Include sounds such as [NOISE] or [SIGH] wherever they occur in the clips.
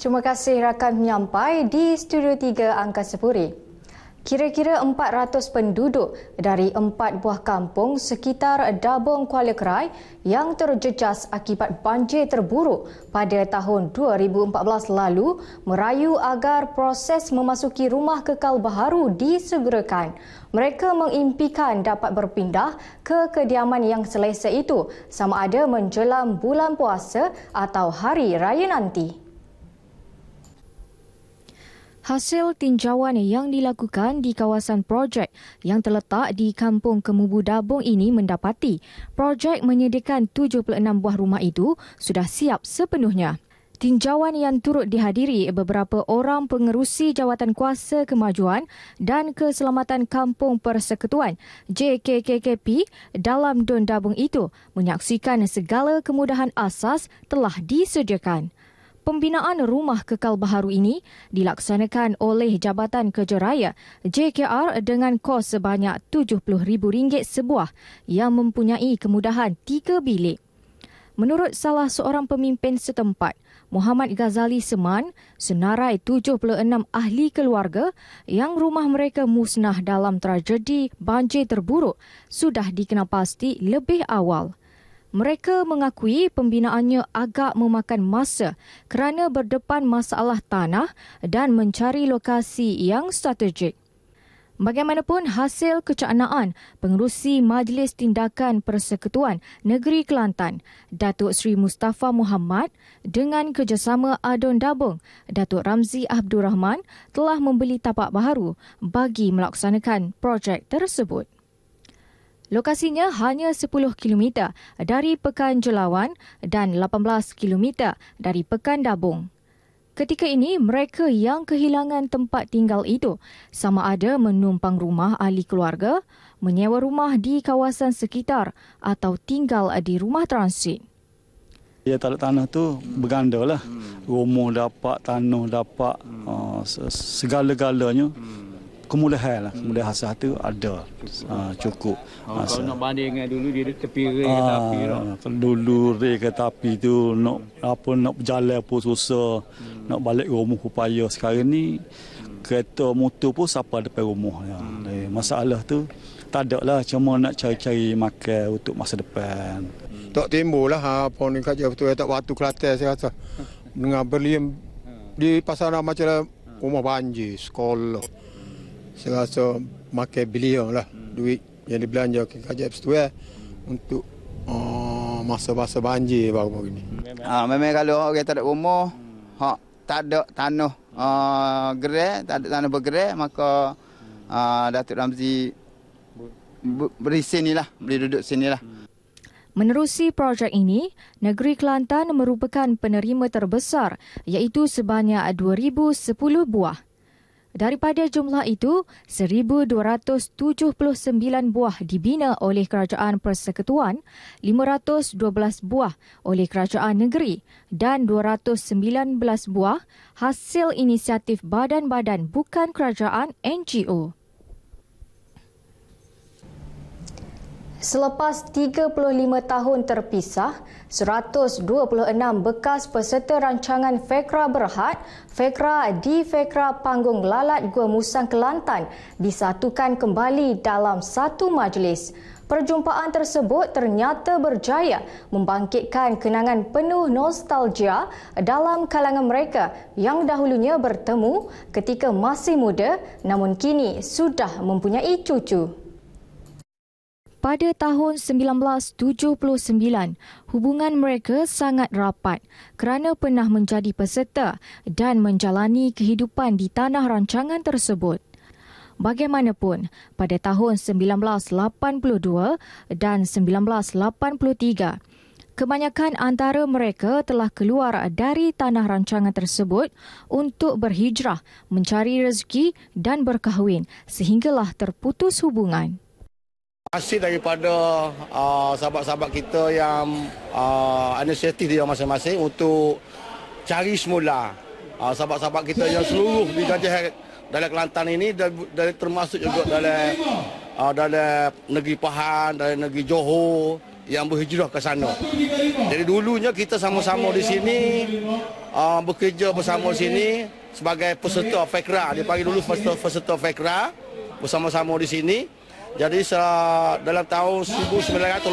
Terima kasih rakan menyampai di Studio 3 Angkasa Puri. Kira-kira 400 penduduk dari empat buah kampung sekitar Dabong Kuala Kerai yang terjejas akibat banjir terburuk pada tahun 2014 lalu merayu agar proses memasuki rumah kekal baharu disegerakan. Mereka mengimpikan dapat berpindah ke kediaman yang selesa itu sama ada menjelang bulan puasa atau hari raya nanti. Hasil tinjauan yang dilakukan di kawasan projek yang terletak di Kampung Kemubu Dabung ini mendapati projek menyediakan 76 buah rumah itu sudah siap sepenuhnya. Tinjauan yang turut dihadiri beberapa orang pengerusi Jawatan Kuasa Kemajuan dan Keselamatan Kampung Persekutuan JKKKP dalam Don itu menyaksikan segala kemudahan asas telah disediakan. Pembinaan rumah kekal baharu ini dilaksanakan oleh Jabatan Kerja Raya JKR dengan kos sebanyak RM70,000 sebuah yang mempunyai kemudahan tiga bilik. Menurut salah seorang pemimpin setempat, Muhammad Ghazali Seman, senarai 76 ahli keluarga yang rumah mereka musnah dalam tragedi banjir terburuk sudah dikenal pasti lebih awal. Mereka mengakui pembinaannya agak memakan masa kerana berdepan masalah tanah dan mencari lokasi yang strategik. Bagaimanapun hasil kecaknaan pengerusi Majlis Tindakan Persekutuan Negeri Kelantan, Datuk Seri Mustafa Muhammad dengan kerjasama Adon Dabung, Datuk Ramzi Abdul Rahman telah membeli tapak baharu bagi melaksanakan projek tersebut. Lokasinya hanya 10km dari Pekan Jelawan dan 18km dari Pekan Dabung. Ketika ini, mereka yang kehilangan tempat tinggal itu sama ada menumpang rumah ahli keluarga, menyewa rumah di kawasan sekitar atau tinggal di rumah transit. Ya, tarik tanah tu berganda lah. Hmm. Rumah dapat, tanah dapat, hmm. uh, segala-galanya. Hmm kemudahan lah kemudahan hmm. asas tu ada cukup, ah, cukup oh, kalau nak banding dengan dulu dia ada tepi rei uh, tapi lah. dulu rei ke tapi tu nak apa nak berjalan pun susah hmm. nak balik rumah upaya sekarang ni hmm. kereta motor pun siapa depan rumah ya. hmm. Jadi, eh, masalah tu tak ada lah cuma nak cari-cari makan untuk masa depan hmm. tak timbul lah ah, apa ni kerja betul tak waktu kelatan saya rasa [LAUGHS] dengan berlian hmm. di pasaran macam lah, rumah banjir sekolah saya rasa pakai bilion lah duit yang dibelanja ke kajap situ eh, untuk uh, masa-masa banjir baru baru ini. Ha, ah, memang kalau orang tak ada rumah, ha, tak ada tanah uh, gerai, tak ada tanah bergerai, maka uh, Datuk Ramzi beri sini lah, beri duduk sini lah. Menerusi projek ini, negeri Kelantan merupakan penerima terbesar iaitu sebanyak 2,010 buah. Daripada jumlah itu, 1,279 buah dibina oleh Kerajaan Persekutuan, 512 buah oleh Kerajaan Negeri dan 219 buah hasil inisiatif badan-badan bukan kerajaan NGO. Selepas 35 tahun terpisah, 126 bekas peserta rancangan Fekra Berhad, Fekra di Fekra Panggung Lalat Gua Musang Kelantan disatukan kembali dalam satu majlis. Perjumpaan tersebut ternyata berjaya membangkitkan kenangan penuh nostalgia dalam kalangan mereka yang dahulunya bertemu ketika masih muda namun kini sudah mempunyai cucu. Pada tahun 1979, hubungan mereka sangat rapat kerana pernah menjadi peserta dan menjalani kehidupan di tanah rancangan tersebut. Bagaimanapun, pada tahun 1982 dan 1983, kebanyakan antara mereka telah keluar dari tanah rancangan tersebut untuk berhijrah, mencari rezeki dan berkahwin sehinggalah terputus hubungan kasih daripada uh, sahabat-sahabat kita yang uh, inisiatif dia masing-masing untuk cari semula uh, sahabat-sahabat kita yang seluruh di Gajah dari Kelantan ini dari, termasuk juga dari uh, dari negeri Pahang, dari negeri Johor yang berhijrah ke sana. Jadi dulunya kita sama-sama di sini uh, bekerja bersama di sini sebagai peserta Fekra. Dia panggil dulu peserta, peserta Fekra bersama-sama di sini. Jadi dalam tahun 1983,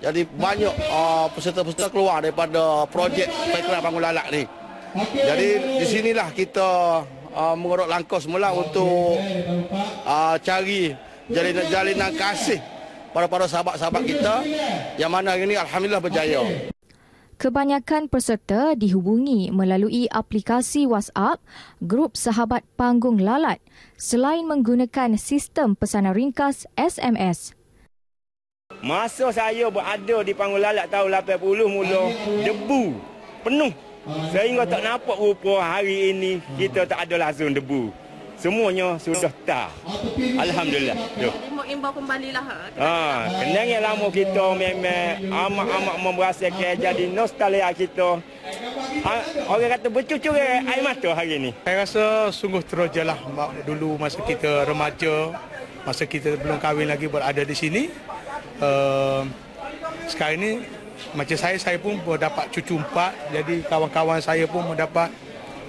jadi banyak uh, peserta-peserta keluar daripada projek Pekerat Bangun Lalak ni. Jadi di sinilah kita uh, mengorok langkah semula untuk uh, cari jalinan-jalinan kasih para-para sahabat-sahabat kita yang mana hari ini Alhamdulillah berjaya. Kebanyakan peserta dihubungi melalui aplikasi WhatsApp Grup Sahabat Panggung Lalat selain menggunakan sistem pesanan ringkas SMS. Masa saya berada di Panggung Lalat tahun 80 mula, debu penuh. Sehingga tak nampak rupa hari ini kita tak ada langsung debu semuanya sudah tah. Alhamdulillah. Yo. Imbau kembali lah. Ha, ha kenang yang lama kita memang amat-amat memberasakan jadi nostalgia kita. Ha, orang kata bercucur air mata hari ini. Saya rasa sungguh teruja lah dulu masa kita remaja, masa kita belum kahwin lagi berada di sini. Uh, sekarang ini macam saya, saya pun dapat cucu empat. Jadi kawan-kawan saya pun mendapat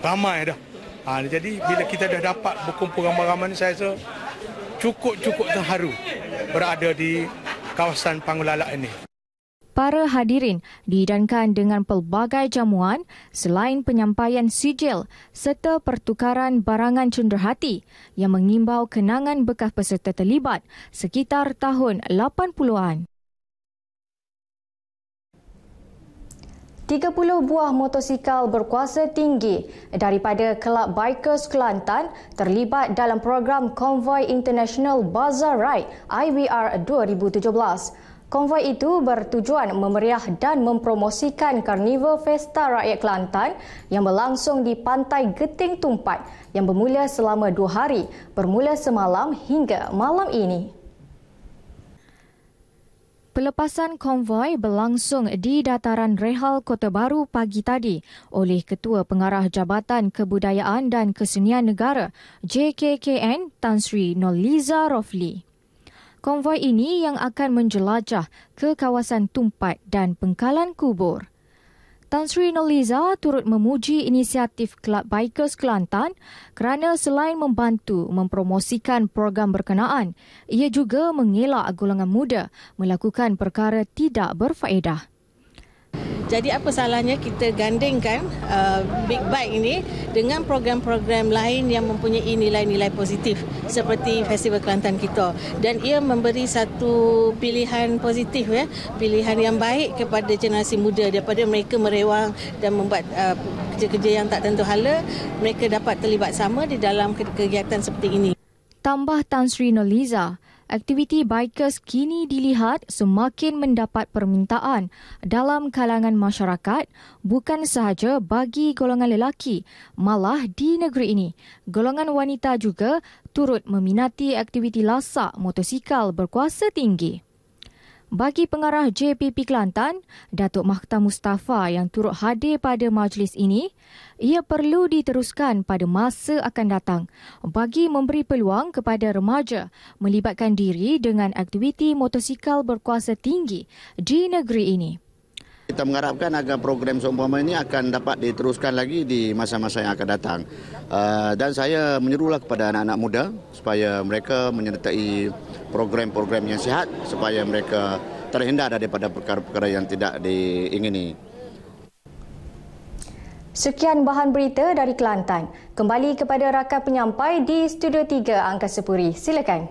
ramai dah. Ha, jadi bila kita dah dapat berkumpul ramai-ramai ni saya rasa cukup-cukup terharu berada di kawasan Pangulalak ini. Para hadirin dihidangkan dengan pelbagai jamuan selain penyampaian sijil serta pertukaran barangan cenderhati yang mengimbau kenangan bekas peserta terlibat sekitar tahun 80-an. 30 buah motosikal berkuasa tinggi daripada Kelab Bikers Kelantan terlibat dalam program Convoy International Bazaar Ride IBR 2017. Konvoi itu bertujuan memeriah dan mempromosikan Karnival Festa Rakyat Kelantan yang berlangsung di Pantai Geting Tumpat yang bermula selama dua hari bermula semalam hingga malam ini. Pelepasan konvoi berlangsung di dataran Rehal Kota Baru pagi tadi oleh Ketua Pengarah Jabatan Kebudayaan dan Kesenian Negara JKKN Tan Sri Noliza Rofli. Konvoi ini yang akan menjelajah ke kawasan tumpat dan pengkalan kubur. Tan Sri Noliza turut memuji inisiatif Kelab Bikers Kelantan kerana selain membantu mempromosikan program berkenaan, ia juga mengelak golongan muda melakukan perkara tidak berfaedah. Jadi apa salahnya kita gandingkan uh, Big Bike ini dengan program-program lain yang mempunyai nilai-nilai positif seperti Festival Kelantan kita dan ia memberi satu pilihan positif ya, pilihan yang baik kepada generasi muda daripada mereka merewang dan membuat uh, kerja-kerja yang tak tentu hala, mereka dapat terlibat sama di dalam kegiatan seperti ini. Tambah Tan Sri Noliza, aktiviti bikers kini dilihat semakin mendapat permintaan dalam kalangan masyarakat bukan sahaja bagi golongan lelaki malah di negeri ini. Golongan wanita juga turut meminati aktiviti lasak motosikal berkuasa tinggi. Bagi pengarah JPP Kelantan, Datuk Mahkota Mustafa yang turut hadir pada majlis ini, ia perlu diteruskan pada masa akan datang bagi memberi peluang kepada remaja melibatkan diri dengan aktiviti motosikal berkuasa tinggi di negeri ini. Kita mengharapkan agar program seumpama ini akan dapat diteruskan lagi di masa-masa yang akan datang. Uh, dan saya menyerulah kepada anak-anak muda supaya mereka menyertai program-program yang sihat supaya mereka terhindar daripada perkara-perkara yang tidak diingini. Sekian bahan berita dari Kelantan. Kembali kepada rakan penyampai di Studio 3 Angkasa Puri. Silakan.